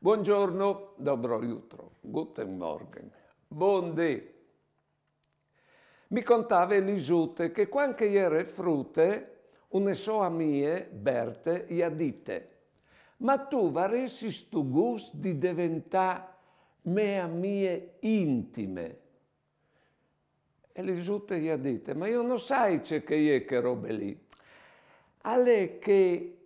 Buongiorno, dobro jutro, guten morgen, buon day. Mi contava Elisute che quando ieri frutte, una soa mie, Berte, gli ha dite ma tu varesti stu gust di diventare mea mie intime. E Elisute gli ha dite, ma io non sai che è che robe lì. Ale che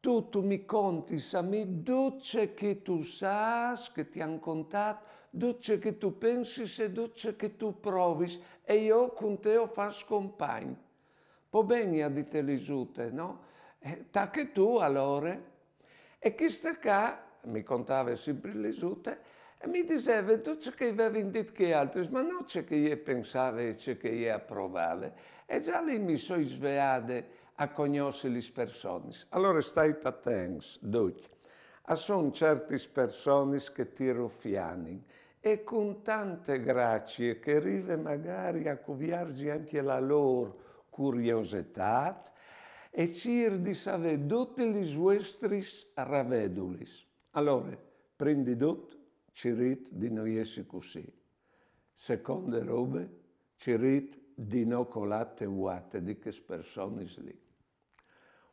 tu, tu mi conti, sa mi duce che tu sai, che ti hanno contato, duce che tu pensi e duce che tu provi, e io con te ho fatto compagn. Po bene a dite lisute, no? Eh, ta che tu, allora. E chissà qua, mi contava sempre lisute, e mi diceva, duce che avevi detto che altri, ma non c'è che io pensavo e c'è che io approvavo. E già lì mi sono svegliata a conoscere persone. Allora stai attenti, Duc. son certi persone che ti ruffiani e con tante grazie che arrive magari a cuviargi anche la loro curiosità e cir di sapere tutti gli vostri raveduli. Allora, prendi tutto, cerchi di non essere così. Seconde robe, cerchi di no colate vuote di che persone lì.